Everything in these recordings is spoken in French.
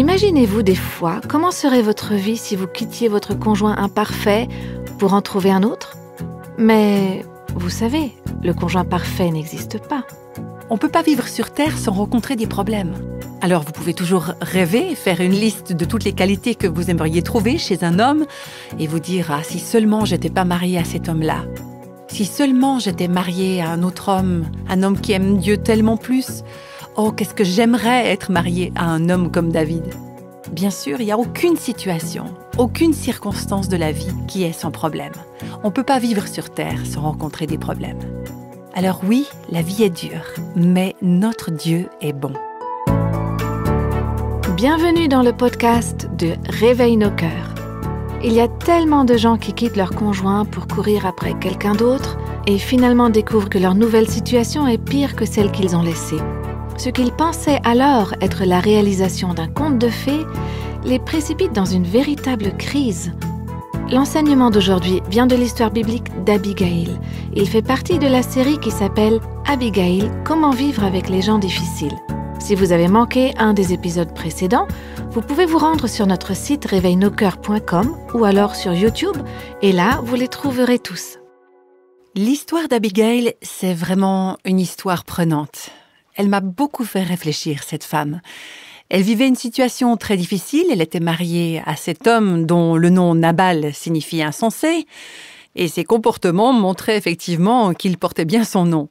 Imaginez-vous des fois comment serait votre vie si vous quittiez votre conjoint imparfait pour en trouver un autre Mais vous savez, le conjoint parfait n'existe pas. On ne peut pas vivre sur Terre sans rencontrer des problèmes. Alors vous pouvez toujours rêver, faire une liste de toutes les qualités que vous aimeriez trouver chez un homme et vous dire ah si seulement j'étais pas mariée à cet homme-là. Si seulement j'étais mariée à un autre homme, un homme qui aime Dieu tellement plus, Oh, qu'est-ce que j'aimerais être mariée à un homme comme David. Bien sûr, il n'y a aucune situation, aucune circonstance de la vie qui est sans problème. On ne peut pas vivre sur Terre sans rencontrer des problèmes. Alors oui, la vie est dure, mais notre Dieu est bon. Bienvenue dans le podcast de Réveille nos cœurs. Il y a tellement de gens qui quittent leur conjoint pour courir après quelqu'un d'autre et finalement découvrent que leur nouvelle situation est pire que celle qu'ils ont laissée. Ce qu'ils pensaient alors être la réalisation d'un conte de fées les précipite dans une véritable crise. L'enseignement d'aujourd'hui vient de l'histoire biblique d'Abigail. Il fait partie de la série qui s'appelle Abigail, comment vivre avec les gens difficiles. Si vous avez manqué un des épisodes précédents, vous pouvez vous rendre sur notre site réveilnoscoeurs.com ou alors sur YouTube, et là, vous les trouverez tous. L'histoire d'Abigail, c'est vraiment une histoire prenante. Elle m'a beaucoup fait réfléchir, cette femme. Elle vivait une situation très difficile, elle était mariée à cet homme dont le nom Nabal signifie insensé, et ses comportements montraient effectivement qu'il portait bien son nom.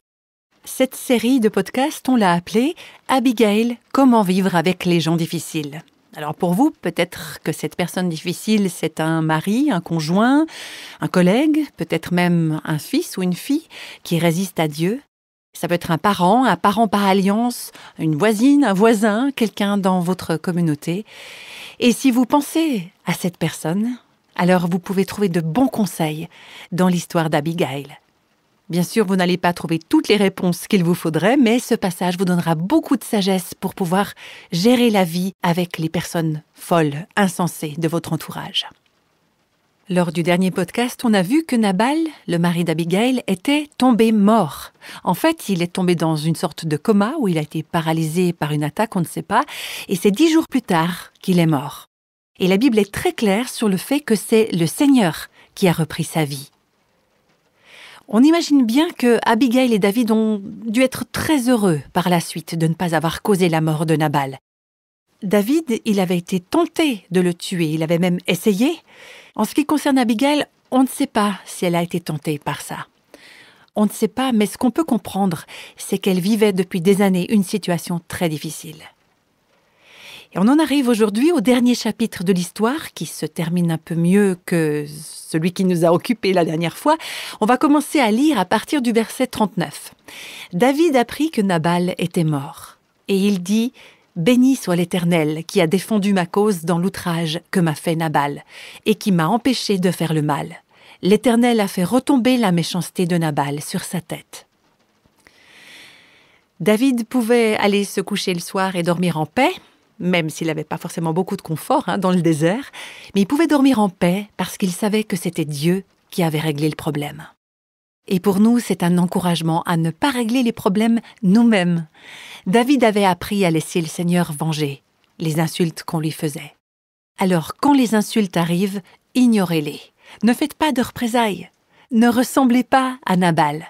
Cette série de podcasts, on l'a appelée Abigail, comment vivre avec les gens difficiles. Alors pour vous, peut-être que cette personne difficile, c'est un mari, un conjoint, un collègue, peut-être même un fils ou une fille qui résiste à Dieu. Ça peut être un parent, un parent par alliance, une voisine, un voisin, quelqu'un dans votre communauté. Et si vous pensez à cette personne, alors vous pouvez trouver de bons conseils dans l'histoire d'Abigail. Bien sûr, vous n'allez pas trouver toutes les réponses qu'il vous faudrait, mais ce passage vous donnera beaucoup de sagesse pour pouvoir gérer la vie avec les personnes folles, insensées de votre entourage. Lors du dernier podcast, on a vu que Nabal, le mari d'Abigail, était tombé mort. En fait, il est tombé dans une sorte de coma où il a été paralysé par une attaque, on ne sait pas, et c'est dix jours plus tard qu'il est mort. Et la Bible est très claire sur le fait que c'est le Seigneur qui a repris sa vie. On imagine bien que Abigail et David ont dû être très heureux par la suite de ne pas avoir causé la mort de Nabal. David, il avait été tenté de le tuer, il avait même essayé, en ce qui concerne Abigail, on ne sait pas si elle a été tentée par ça. On ne sait pas, mais ce qu'on peut comprendre, c'est qu'elle vivait depuis des années une situation très difficile. Et on en arrive aujourd'hui au dernier chapitre de l'histoire, qui se termine un peu mieux que celui qui nous a occupés la dernière fois. On va commencer à lire à partir du verset 39. David apprit que Nabal était mort. Et il dit Béni soit l'Éternel qui a défendu ma cause dans l'outrage que m'a fait Nabal, et qui m'a empêché de faire le mal. L'Éternel a fait retomber la méchanceté de Nabal sur sa tête. David pouvait aller se coucher le soir et dormir en paix, même s'il n'avait pas forcément beaucoup de confort hein, dans le désert, mais il pouvait dormir en paix parce qu'il savait que c'était Dieu qui avait réglé le problème. Et pour nous, c'est un encouragement à ne pas régler les problèmes nous-mêmes. David avait appris à laisser le Seigneur venger les insultes qu'on lui faisait. Alors quand les insultes arrivent, ignorez-les. Ne faites pas de représailles. Ne ressemblez pas à Nabal.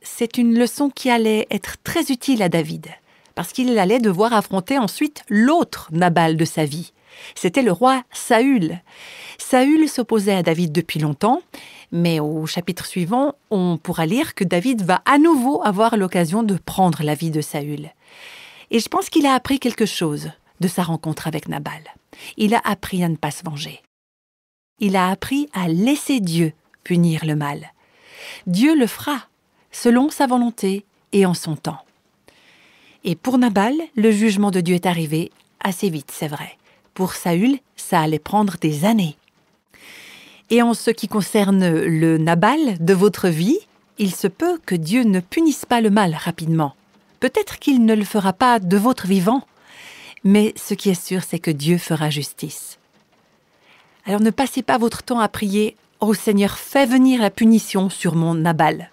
C'est une leçon qui allait être très utile à David, parce qu'il allait devoir affronter ensuite l'autre Nabal de sa vie. C'était le roi Saül. Saül s'opposait à David depuis longtemps, mais au chapitre suivant, on pourra lire que David va à nouveau avoir l'occasion de prendre la vie de Saül. Et je pense qu'il a appris quelque chose de sa rencontre avec Nabal. Il a appris à ne pas se venger. Il a appris à laisser Dieu punir le mal. Dieu le fera, selon sa volonté et en son temps. Et pour Nabal, le jugement de Dieu est arrivé assez vite, c'est vrai. Pour Saül, ça allait prendre des années. Et en ce qui concerne le Nabal de votre vie, il se peut que Dieu ne punisse pas le mal rapidement. Peut-être qu'il ne le fera pas de votre vivant, mais ce qui est sûr, c'est que Dieu fera justice. Alors ne passez pas votre temps à prier Ô Seigneur, fais venir la punition sur mon Nabal.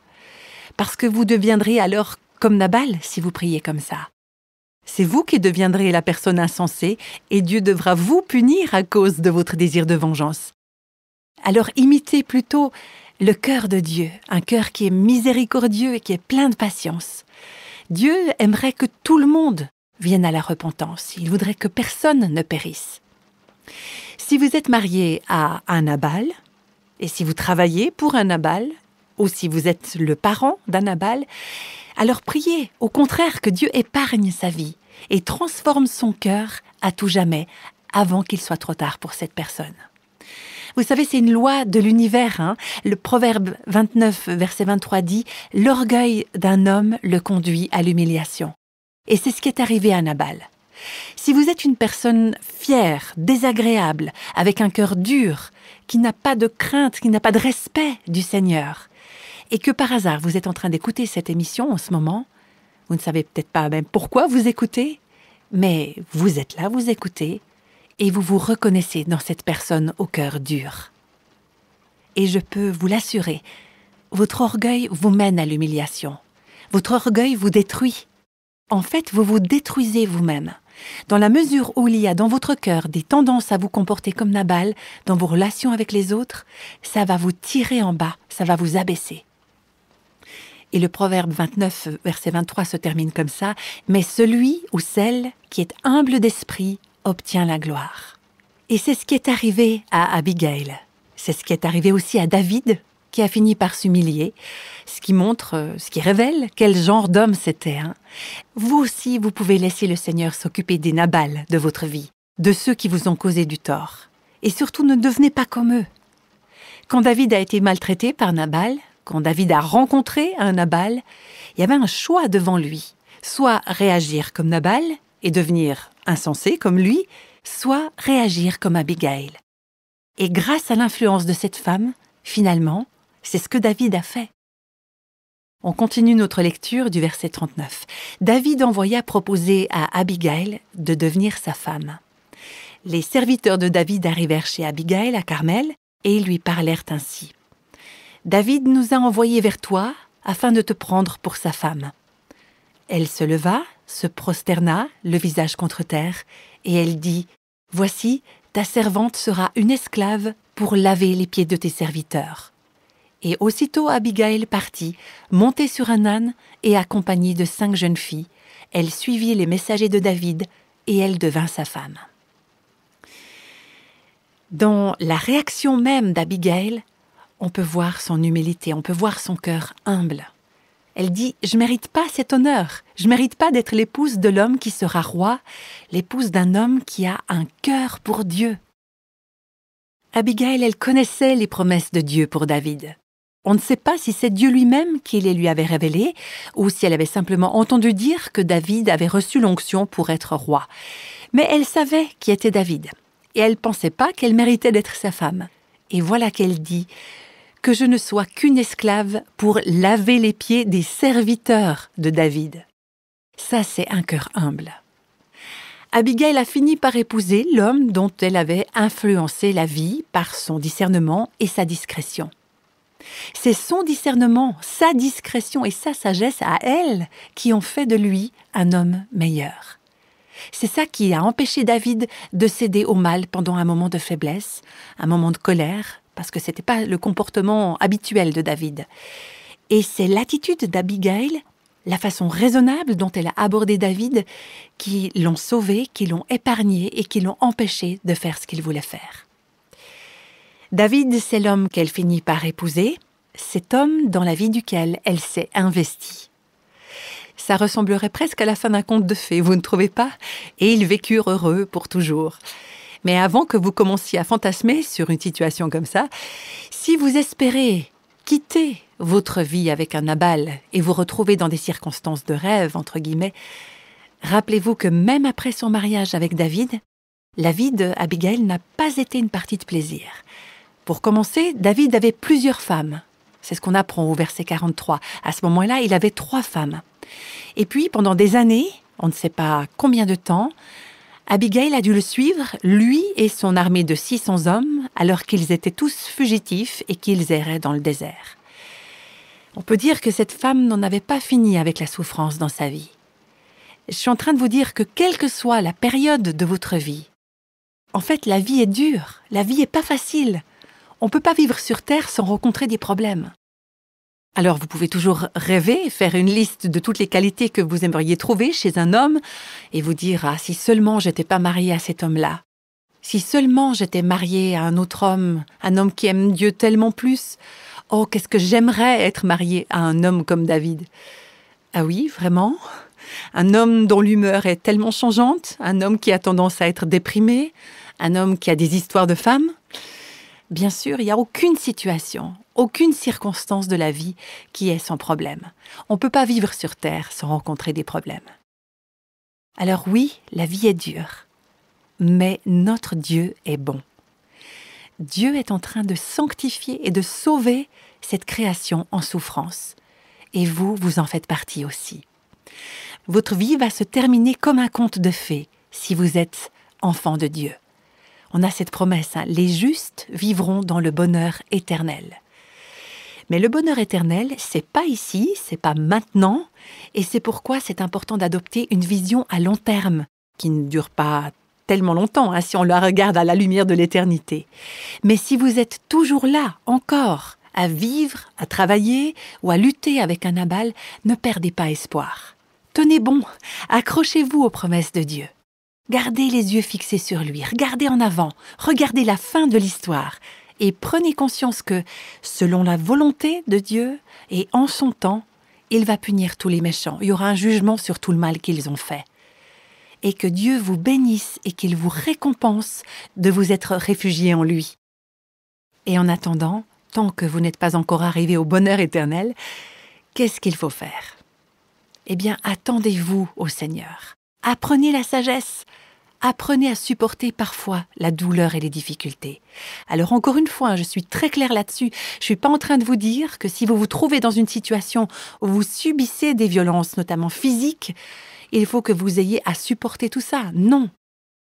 Parce que vous deviendrez alors comme Nabal si vous priez comme ça. C'est vous qui deviendrez la personne insensée et Dieu devra vous punir à cause de votre désir de vengeance. Alors imitez plutôt le cœur de Dieu, un cœur qui est miséricordieux et qui est plein de patience. Dieu aimerait que tout le monde vienne à la repentance. Il voudrait que personne ne périsse. Si vous êtes marié à un abal, et si vous travaillez pour un abal, ou si vous êtes le parent d'un abal, alors priez au contraire que Dieu épargne sa vie et transforme son cœur à tout jamais avant qu'il soit trop tard pour cette personne. Vous savez, c'est une loi de l'univers. Hein. le proverbe 29, verset 23 dit « L'orgueil d'un homme le conduit à l'humiliation ». Et c'est ce qui est arrivé à Nabal. Si vous êtes une personne fière, désagréable, avec un cœur dur, qui n'a pas de crainte, qui n'a pas de respect du Seigneur, et que par hasard vous êtes en train d'écouter cette émission en ce moment, vous ne savez peut-être pas même pourquoi vous écoutez, mais vous êtes là, vous écoutez, et vous vous reconnaissez dans cette personne au cœur dur. Et je peux vous l'assurer, votre orgueil vous mène à l'humiliation. Votre orgueil vous détruit. En fait, vous vous détruisez vous-même. Dans la mesure où il y a dans votre cœur des tendances à vous comporter comme Nabal, dans vos relations avec les autres, ça va vous tirer en bas, ça va vous abaisser. Et le proverbe 29, verset 23 se termine comme ça, mais celui ou celle qui est humble d'esprit obtient la gloire. Et c'est ce qui est arrivé à Abigail. C'est ce qui est arrivé aussi à David, qui a fini par s'humilier, ce qui montre, euh, ce qui révèle quel genre d'homme c'était. Hein. Vous aussi, vous pouvez laisser le Seigneur s'occuper des nabals de votre vie, de ceux qui vous ont causé du tort. Et surtout, ne devenez pas comme eux. Quand David a été maltraité par Nabal, quand David a rencontré un Nabal, il y avait un choix devant lui. Soit réagir comme Nabal et devenir insensé comme lui, soit réagir comme Abigail. Et grâce à l'influence de cette femme, finalement, c'est ce que David a fait. On continue notre lecture du verset 39. David envoya proposer à Abigail de devenir sa femme. Les serviteurs de David arrivèrent chez Abigail à Carmel et lui parlèrent ainsi. David nous a envoyés vers toi afin de te prendre pour sa femme. Elle se leva se prosterna, le visage contre terre, et elle dit Voici, ta servante sera une esclave pour laver les pieds de tes serviteurs. Et aussitôt Abigail partit, montée sur un âne et accompagnée de cinq jeunes filles. Elle suivit les messagers de David et elle devint sa femme. Dans la réaction même d'Abigail, on peut voir son humilité, on peut voir son cœur humble. Elle dit ⁇ Je mérite pas cet honneur, je ne mérite pas d'être l'épouse de l'homme qui sera roi, l'épouse d'un homme qui a un cœur pour Dieu. ⁇ Abigail, elle connaissait les promesses de Dieu pour David. On ne sait pas si c'est Dieu lui-même qui les lui avait révélées, ou si elle avait simplement entendu dire que David avait reçu l'onction pour être roi. Mais elle savait qui était David, et elle ne pensait pas qu'elle méritait d'être sa femme. Et voilà qu'elle dit que je ne sois qu'une esclave pour laver les pieds des serviteurs de David. Ça, c'est un cœur humble. Abigail a fini par épouser l'homme dont elle avait influencé la vie par son discernement et sa discrétion. C'est son discernement, sa discrétion et sa sagesse à elle qui ont fait de lui un homme meilleur. C'est ça qui a empêché David de céder au mal pendant un moment de faiblesse, un moment de colère, parce que ce n'était pas le comportement habituel de David. Et c'est l'attitude d'Abigail, la façon raisonnable dont elle a abordé David, qui l'ont sauvé, qui l'ont épargné et qui l'ont empêché de faire ce qu'il voulait faire. David, c'est l'homme qu'elle finit par épouser, cet homme dans la vie duquel elle s'est investie. Ça ressemblerait presque à la fin d'un conte de fées, vous ne trouvez pas Et ils vécurent heureux pour toujours. Mais avant que vous commenciez à fantasmer sur une situation comme ça, si vous espérez quitter votre vie avec un abal et vous retrouver dans des circonstances de rêve, entre guillemets, rappelez-vous que même après son mariage avec David, la vie de Abigail n'a pas été une partie de plaisir. Pour commencer, David avait plusieurs femmes. C'est ce qu'on apprend au verset 43. À ce moment-là, il avait trois femmes. Et puis, pendant des années, on ne sait pas combien de temps, Abigail a dû le suivre, lui et son armée de 600 hommes, alors qu'ils étaient tous fugitifs et qu'ils erraient dans le désert. On peut dire que cette femme n'en avait pas fini avec la souffrance dans sa vie. Je suis en train de vous dire que quelle que soit la période de votre vie, en fait, la vie est dure, la vie est pas facile. On ne peut pas vivre sur Terre sans rencontrer des problèmes. Alors vous pouvez toujours rêver, faire une liste de toutes les qualités que vous aimeriez trouver chez un homme et vous dire ⁇ Ah, si seulement j'étais pas mariée à cet homme-là ⁇ si seulement j'étais mariée à un autre homme, un homme qui aime Dieu tellement plus, oh, qu'est-ce que j'aimerais être mariée à un homme comme David ⁇ Ah oui, vraiment Un homme dont l'humeur est tellement changeante, un homme qui a tendance à être déprimé, un homme qui a des histoires de femmes Bien sûr, il n'y a aucune situation, aucune circonstance de la vie qui est sans problème. On ne peut pas vivre sur Terre sans rencontrer des problèmes. Alors oui, la vie est dure, mais notre Dieu est bon. Dieu est en train de sanctifier et de sauver cette création en souffrance. Et vous, vous en faites partie aussi. Votre vie va se terminer comme un conte de fées si vous êtes enfant de Dieu. On a cette promesse, hein. les justes vivront dans le bonheur éternel. Mais le bonheur éternel, c'est pas ici, c'est pas maintenant, et c'est pourquoi c'est important d'adopter une vision à long terme, qui ne dure pas tellement longtemps hein, si on la regarde à la lumière de l'éternité. Mais si vous êtes toujours là, encore, à vivre, à travailler ou à lutter avec un abal, ne perdez pas espoir. Tenez bon, accrochez-vous aux promesses de Dieu. Gardez les yeux fixés sur lui, regardez en avant, regardez la fin de l'histoire et prenez conscience que, selon la volonté de Dieu et en son temps, il va punir tous les méchants. Il y aura un jugement sur tout le mal qu'ils ont fait. Et que Dieu vous bénisse et qu'il vous récompense de vous être réfugié en lui. Et en attendant, tant que vous n'êtes pas encore arrivé au bonheur éternel, qu'est-ce qu'il faut faire Eh bien, attendez-vous au Seigneur. Apprenez la sagesse apprenez à supporter parfois la douleur et les difficultés. Alors encore une fois, hein, je suis très claire là-dessus. Je ne suis pas en train de vous dire que si vous vous trouvez dans une situation où vous subissez des violences, notamment physiques, il faut que vous ayez à supporter tout ça. Non.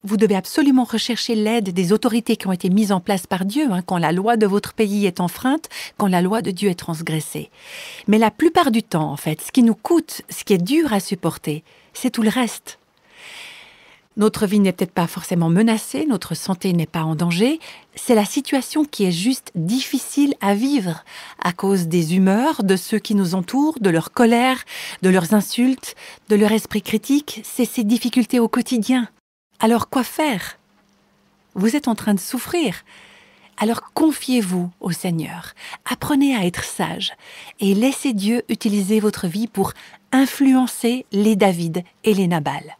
Vous devez absolument rechercher l'aide des autorités qui ont été mises en place par Dieu hein, quand la loi de votre pays est enfreinte, quand la loi de Dieu est transgressée. Mais la plupart du temps, en fait, ce qui nous coûte, ce qui est dur à supporter, c'est tout le reste. Notre vie n'est peut-être pas forcément menacée, notre santé n'est pas en danger. C'est la situation qui est juste difficile à vivre à cause des humeurs de ceux qui nous entourent, de leur colère, de leurs insultes, de leur esprit critique. C'est ces difficultés au quotidien. Alors quoi faire Vous êtes en train de souffrir. Alors confiez-vous au Seigneur, apprenez à être sage et laissez Dieu utiliser votre vie pour influencer les David et les Nabal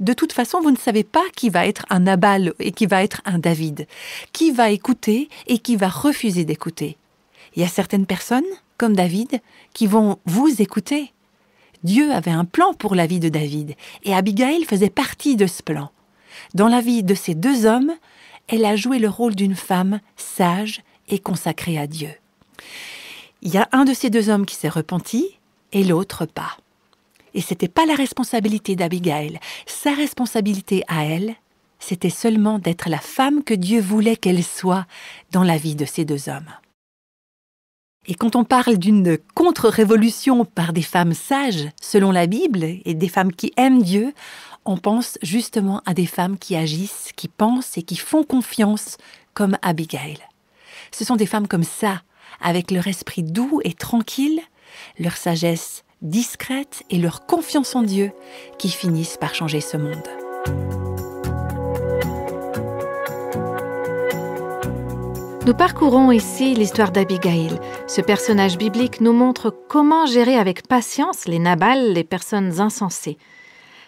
de toute façon, vous ne savez pas qui va être un Abal et qui va être un David, qui va écouter et qui va refuser d'écouter. Il y a certaines personnes, comme David, qui vont vous écouter. Dieu avait un plan pour la vie de David, et Abigail faisait partie de ce plan. Dans la vie de ces deux hommes, elle a joué le rôle d'une femme sage et consacrée à Dieu. Il y a un de ces deux hommes qui s'est repenti, et l'autre pas. Et n'était pas la responsabilité d'Abigail. Sa responsabilité à elle, c'était seulement d'être la femme que Dieu voulait qu'elle soit dans la vie de ces deux hommes. Et quand on parle d'une contre-révolution par des femmes sages, selon la Bible, et des femmes qui aiment Dieu, on pense justement à des femmes qui agissent, qui pensent et qui font confiance comme Abigail. Ce sont des femmes comme ça, avec leur esprit doux et tranquille, leur sagesse discrètes et leur confiance en Dieu qui finissent par changer ce monde. Nous parcourons ici l'histoire d'Abigail. Ce personnage biblique nous montre comment gérer avec patience les nabals, les personnes insensées.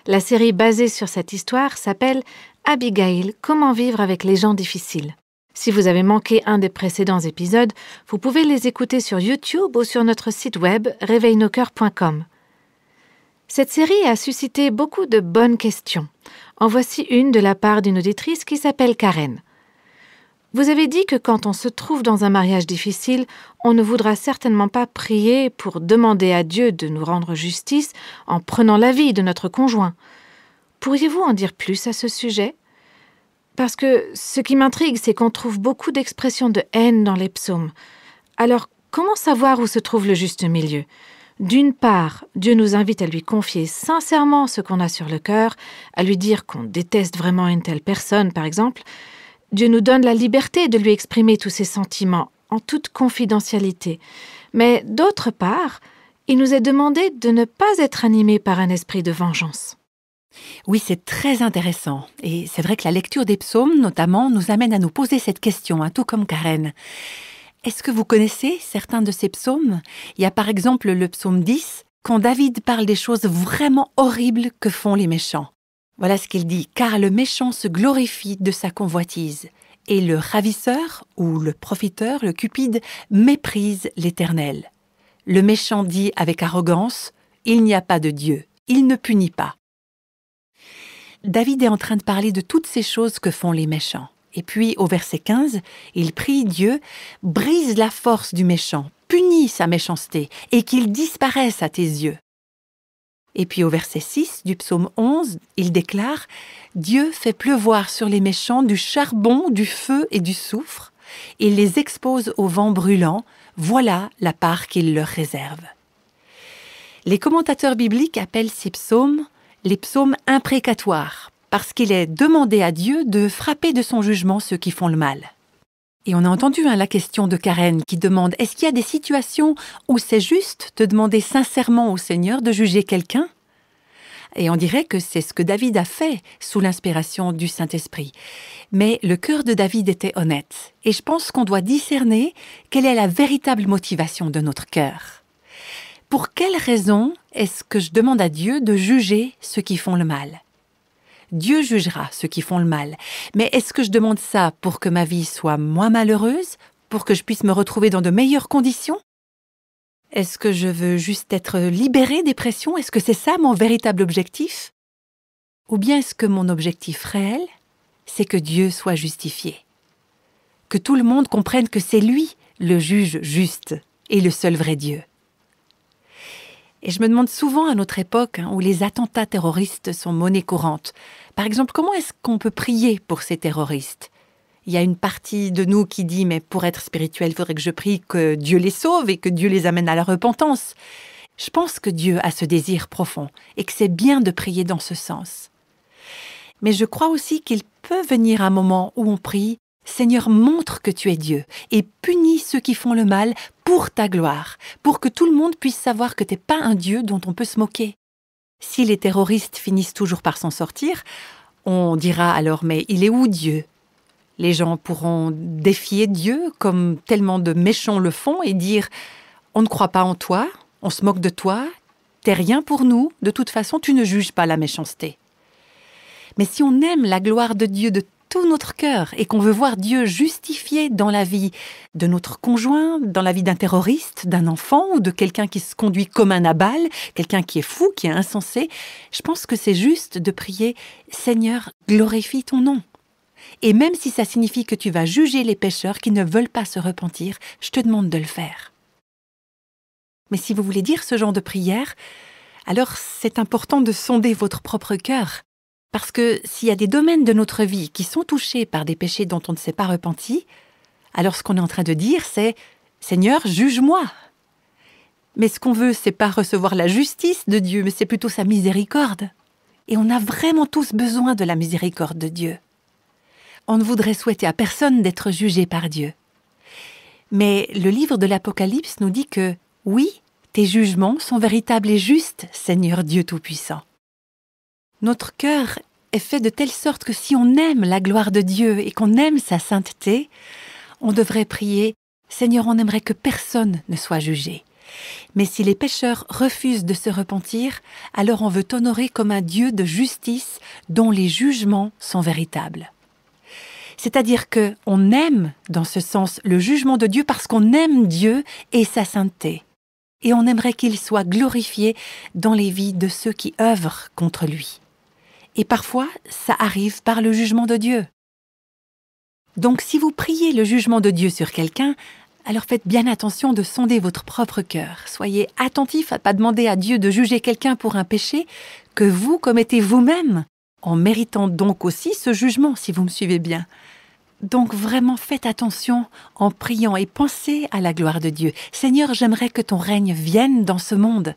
La série basée sur cette histoire s'appelle Abigail, comment vivre avec les gens difficiles. Si vous avez manqué un des précédents épisodes, vous pouvez les écouter sur YouTube ou sur notre site web réveilnocœur.com. Cette série a suscité beaucoup de bonnes questions. En voici une de la part d'une auditrice qui s'appelle Karen. Vous avez dit que quand on se trouve dans un mariage difficile, on ne voudra certainement pas prier pour demander à Dieu de nous rendre justice en prenant l'avis de notre conjoint. Pourriez-vous en dire plus à ce sujet parce que ce qui m'intrigue, c'est qu'on trouve beaucoup d'expressions de haine dans les psaumes. Alors, comment savoir où se trouve le juste milieu D'une part, Dieu nous invite à lui confier sincèrement ce qu'on a sur le cœur, à lui dire qu'on déteste vraiment une telle personne, par exemple. Dieu nous donne la liberté de lui exprimer tous ses sentiments en toute confidentialité. Mais d'autre part, il nous est demandé de ne pas être animé par un esprit de vengeance. Oui, c'est très intéressant. Et c'est vrai que la lecture des psaumes, notamment, nous amène à nous poser cette question, à hein, tout comme Karen. Est-ce que vous connaissez certains de ces psaumes Il y a par exemple le psaume 10, quand David parle des choses vraiment horribles que font les méchants. Voilà ce qu'il dit, car le méchant se glorifie de sa convoitise, et le ravisseur, ou le profiteur, le cupide, méprise l'Éternel. Le méchant dit avec arrogance, Il n'y a pas de Dieu, il ne punit pas, David est en train de parler de toutes ces choses que font les méchants. Et puis au verset 15, il prie Dieu, brise la force du méchant, punis sa méchanceté, et qu'il disparaisse à tes yeux. Et puis au verset 6 du psaume 11, il déclare, Dieu fait pleuvoir sur les méchants du charbon, du feu et du soufre, Il les expose au vent brûlant, voilà la part qu'il leur réserve. Les commentateurs bibliques appellent ces psaumes les psaumes imprécatoires, parce qu'il est demandé à Dieu de frapper de son jugement ceux qui font le mal. Et on a entendu hein, la question de Karen qui demande est-ce qu'il y a des situations où c'est juste de demander sincèrement au Seigneur de juger quelqu'un Et on dirait que c'est ce que David a fait sous l'inspiration du Saint-Esprit. Mais le cœur de David était honnête, et je pense qu'on doit discerner quelle est la véritable motivation de notre cœur. Pour quelle raison est-ce que je demande à Dieu de juger ceux qui font le mal Dieu jugera ceux qui font le mal, mais est-ce que je demande ça pour que ma vie soit moins malheureuse, pour que je puisse me retrouver dans de meilleures conditions Est-ce que je veux juste être libérée des pressions Est-ce que c'est ça mon véritable objectif Ou bien est-ce que mon objectif réel, c'est que Dieu soit justifié Que tout le monde comprenne que c'est lui le juge juste et le seul vrai Dieu. Et je me demande souvent à notre époque, hein, où les attentats terroristes sont monnaie courante, par exemple, comment est-ce qu'on peut prier pour ces terroristes Il y a une partie de nous qui dit, mais pour être spirituel, il faudrait que je prie que Dieu les sauve et que Dieu les amène à la repentance. Je pense que Dieu a ce désir profond et que c'est bien de prier dans ce sens. Mais je crois aussi qu'il peut venir un moment où on prie Seigneur, montre que tu es Dieu et punis ceux qui font le mal pour ta gloire, pour que tout le monde puisse savoir que t'es pas un Dieu dont on peut se moquer. Si les terroristes finissent toujours par s'en sortir, on dira alors mais il est où Dieu Les gens pourront défier Dieu comme tellement de méchants le font et dire on ne croit pas en toi, on se moque de toi, t'es rien pour nous, de toute façon tu ne juges pas la méchanceté. Mais si on aime la gloire de Dieu de tout notre cœur et qu'on veut voir Dieu justifié dans la vie de notre conjoint, dans la vie d'un terroriste, d'un enfant ou de quelqu'un qui se conduit comme un abal, quelqu'un qui est fou, qui est insensé, je pense que c'est juste de prier Seigneur, glorifie ton nom. Et même si ça signifie que tu vas juger les pécheurs qui ne veulent pas se repentir, je te demande de le faire. Mais si vous voulez dire ce genre de prière, alors c'est important de sonder votre propre cœur parce que s'il y a des domaines de notre vie qui sont touchés par des péchés dont on ne s'est pas repenti, alors ce qu'on est en train de dire, c'est Seigneur, juge-moi. Mais ce qu'on veut, c'est pas recevoir la justice de Dieu, mais c'est plutôt sa miséricorde. Et on a vraiment tous besoin de la miséricorde de Dieu. On ne voudrait souhaiter à personne d'être jugé par Dieu. Mais le livre de l'Apocalypse nous dit que, oui, tes jugements sont véritables et justes, Seigneur Dieu Tout-Puissant. Notre cœur est fait de telle sorte que si on aime la gloire de Dieu et qu'on aime sa sainteté, on devrait prier Seigneur, on aimerait que personne ne soit jugé. Mais si les pécheurs refusent de se repentir, alors on veut honorer comme un Dieu de justice dont les jugements sont véritables. C'est-à-dire que on aime dans ce sens le jugement de Dieu parce qu'on aime Dieu et sa sainteté. Et on aimerait qu'il soit glorifié dans les vies de ceux qui œuvrent contre lui et parfois ça arrive par le jugement de Dieu. Donc si vous priez le jugement de Dieu sur quelqu'un, alors faites bien attention de sonder votre propre cœur. Soyez attentif à ne pas demander à Dieu de juger quelqu'un pour un péché que vous commettez vous-même, en méritant donc aussi ce jugement, si vous me suivez bien. Donc vraiment faites attention en priant et pensez à la gloire de Dieu. Seigneur, j'aimerais que ton règne vienne dans ce monde.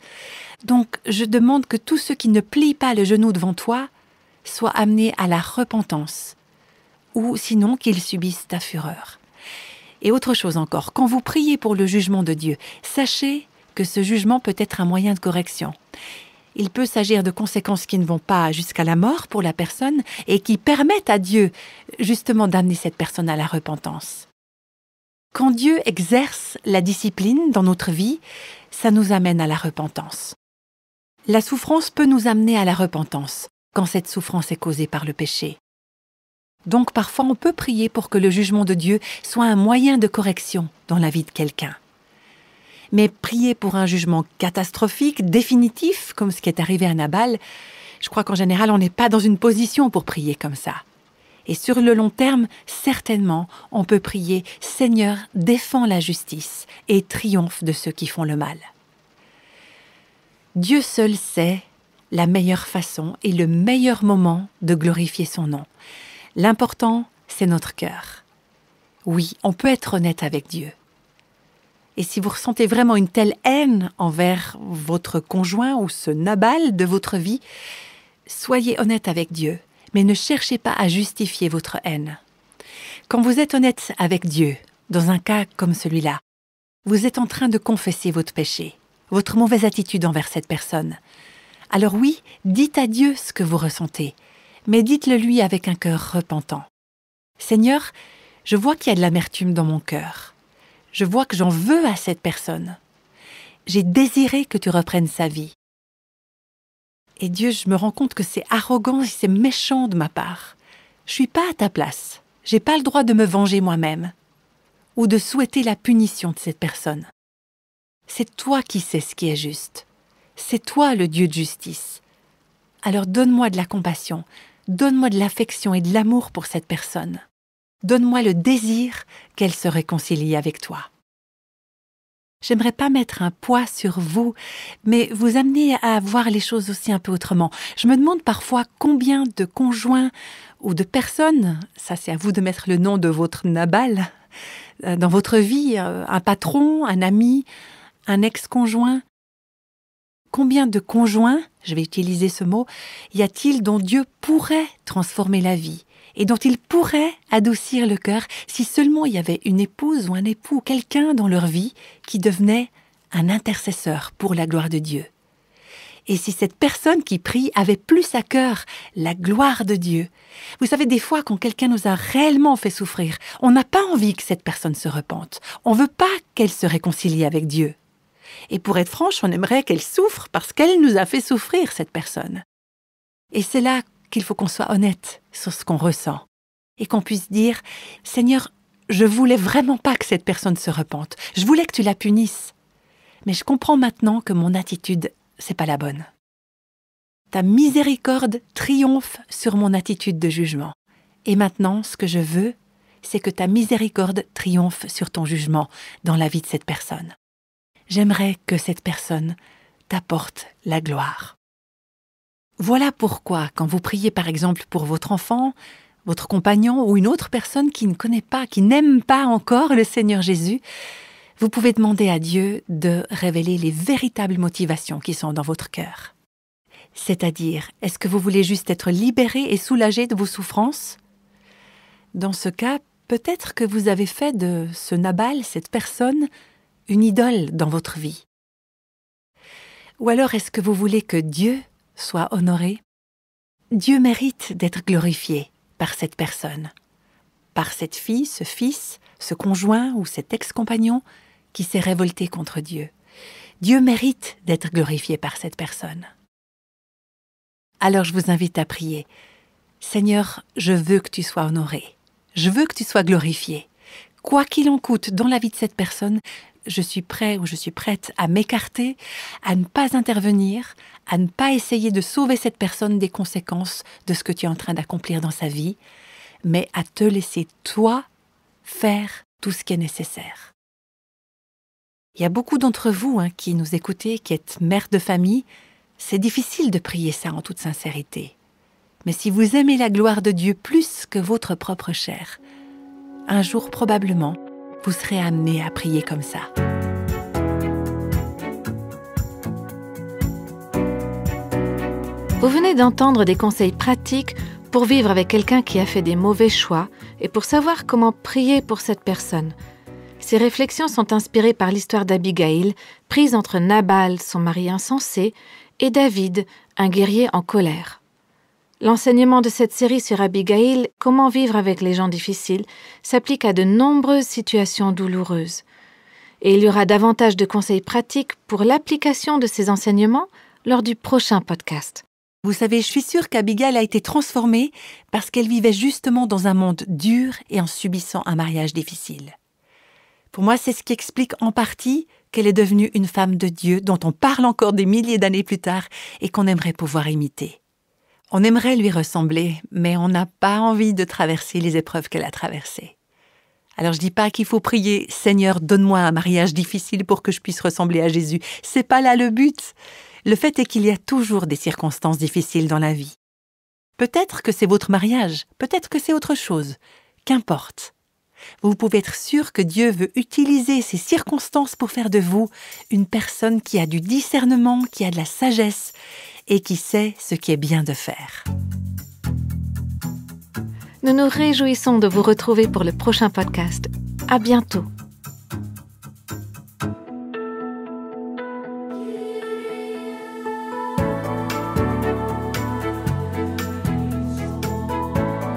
Donc je demande que tous ceux qui ne plient pas le genou devant toi soit amené à la repentance, ou sinon qu'ils subissent ta fureur. Et autre chose encore, quand vous priez pour le jugement de Dieu, sachez que ce jugement peut être un moyen de correction. Il peut s'agir de conséquences qui ne vont pas jusqu'à la mort pour la personne et qui permettent à Dieu justement d'amener cette personne à la repentance. Quand Dieu exerce la discipline dans notre vie, ça nous amène à la repentance. La souffrance peut nous amener à la repentance quand cette souffrance est causée par le péché. Donc parfois on peut prier pour que le jugement de Dieu soit un moyen de correction dans la vie de quelqu'un. Mais prier pour un jugement catastrophique, définitif, comme ce qui est arrivé à Nabal, je crois qu'en général on n'est pas dans une position pour prier comme ça. Et sur le long terme, certainement, on peut prier Seigneur, défends la justice et triomphe de ceux qui font le mal. Dieu seul sait la meilleure façon et le meilleur moment de glorifier son nom. L'important, c'est notre cœur. Oui, on peut être honnête avec Dieu. Et si vous ressentez vraiment une telle haine envers votre conjoint ou ce nabal de votre vie, soyez honnête avec Dieu, mais ne cherchez pas à justifier votre haine. Quand vous êtes honnête avec Dieu, dans un cas comme celui-là, vous êtes en train de confesser votre péché, votre mauvaise attitude envers cette personne. Alors oui, dites à Dieu ce que vous ressentez, mais dites-le lui avec un cœur repentant. Seigneur, je vois qu'il y a de l'amertume dans mon cœur. Je vois que j'en veux à cette personne. J'ai désiré que tu reprennes sa vie. Et Dieu, je me rends compte que c'est arrogant et c'est méchant de ma part. Je suis pas à ta place. J'ai pas le droit de me venger moi-même ou de souhaiter la punition de cette personne. C'est toi qui sais ce qui est juste. C'est toi le Dieu de justice. Alors donne-moi de la compassion, donne-moi de l'affection et de l'amour pour cette personne. Donne-moi le désir qu'elle se réconcilie avec toi. J'aimerais pas mettre un poids sur vous, mais vous amener à voir les choses aussi un peu autrement. Je me demande parfois combien de conjoints ou de personnes, ça c'est à vous de mettre le nom de votre nabal, euh, dans votre vie, euh, un patron, un ami, un ex-conjoint, Combien de conjoints, je vais utiliser ce mot, y a-t-il dont Dieu pourrait transformer la vie et dont il pourrait adoucir le cœur si seulement il y avait une épouse ou un époux, quelqu'un dans leur vie qui devenait un intercesseur pour la gloire de Dieu. Et si cette personne qui prie avait plus à cœur la gloire de Dieu. Vous savez, des fois, quand quelqu'un nous a réellement fait souffrir, on n'a pas envie que cette personne se repente. On ne veut pas qu'elle se réconcilie avec Dieu. Et pour être franche, on aimerait qu'elle souffre parce qu'elle nous a fait souffrir, cette personne. Et c'est là qu'il faut qu'on soit honnête sur ce qu'on ressent et qu'on puisse dire Seigneur, je voulais vraiment pas que cette personne se repente. Je voulais que tu la punisses. Mais je comprends maintenant que mon attitude, c'est pas la bonne. Ta miséricorde triomphe sur mon attitude de jugement. Et maintenant, ce que je veux, c'est que ta miséricorde triomphe sur ton jugement dans la vie de cette personne j'aimerais que cette personne t'apporte la gloire. Voilà pourquoi, quand vous priez par exemple pour votre enfant, votre compagnon ou une autre personne qui ne connaît pas, qui n'aime pas encore le Seigneur Jésus, vous pouvez demander à Dieu de révéler les véritables motivations qui sont dans votre cœur. C'est-à-dire, est-ce que vous voulez juste être libéré et soulagé de vos souffrances Dans ce cas, peut-être que vous avez fait de ce Nabal, cette personne, une idole dans votre vie Ou alors est-ce que vous voulez que Dieu soit honoré Dieu mérite d'être glorifié par cette personne, par cette fille, ce fils, ce conjoint ou cet ex-compagnon qui s'est révolté contre Dieu. Dieu mérite d'être glorifié par cette personne. Alors je vous invite à prier. Seigneur, je veux que tu sois honoré. Je veux que tu sois glorifié. Quoi qu'il en coûte dans la vie de cette personne, je suis prêt ou je suis prête à m'écarter, à ne pas intervenir, à ne pas essayer de sauver cette personne des conséquences de ce que tu es en train d'accomplir dans sa vie, mais à te laisser toi faire tout ce qui est nécessaire. Il y a beaucoup d'entre vous hein, qui nous écoutez, qui êtes mère de famille, c'est difficile de prier ça en toute sincérité. Mais si vous aimez la gloire de Dieu plus que votre propre chair, un jour probablement, vous serez amené à prier comme ça. Vous venez d'entendre des conseils pratiques pour vivre avec quelqu'un qui a fait des mauvais choix et pour savoir comment prier pour cette personne. Ces réflexions sont inspirées par l'histoire d'Abigail, prise entre Nabal, son mari insensé, et David, un guerrier en colère. L'enseignement de cette série sur Abigail, Comment vivre avec les gens difficiles, s'applique à de nombreuses situations douloureuses. Et il y aura davantage de conseils pratiques pour l'application de ces enseignements lors du prochain podcast. Vous savez, je suis sûre qu'Abigail a été transformée parce qu'elle vivait justement dans un monde dur et en subissant un mariage difficile. Pour moi, c'est ce qui explique en partie qu'elle est devenue une femme de Dieu dont on parle encore des milliers d'années plus tard et qu'on aimerait pouvoir imiter. On aimerait lui ressembler, mais on n'a pas envie de traverser les épreuves qu'elle a traversées. Alors je dis pas qu'il faut prier Seigneur, donne-moi un mariage difficile pour que je puisse ressembler à Jésus. C'est pas là le but. Le fait est qu'il y a toujours des circonstances difficiles dans la vie. Peut-être que c'est votre mariage, peut-être que c'est autre chose. Qu'importe. Vous pouvez être sûr que Dieu veut utiliser ces circonstances pour faire de vous une personne qui a du discernement, qui a de la sagesse, et qui sait ce qui est bien de faire. Nous nous réjouissons de vous retrouver pour le prochain podcast. À bientôt.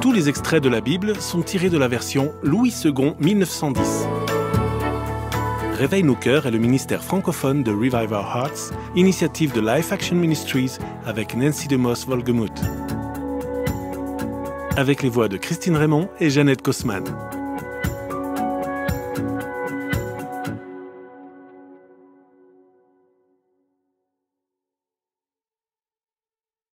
Tous les extraits de la Bible sont tirés de la version Louis II 1910. Réveille nos cœurs est le ministère francophone de Revive Our Hearts, initiative de Life Action Ministries avec Nancy DeMoss Volgemuth. Avec les voix de Christine Raymond et Jeannette Kosman.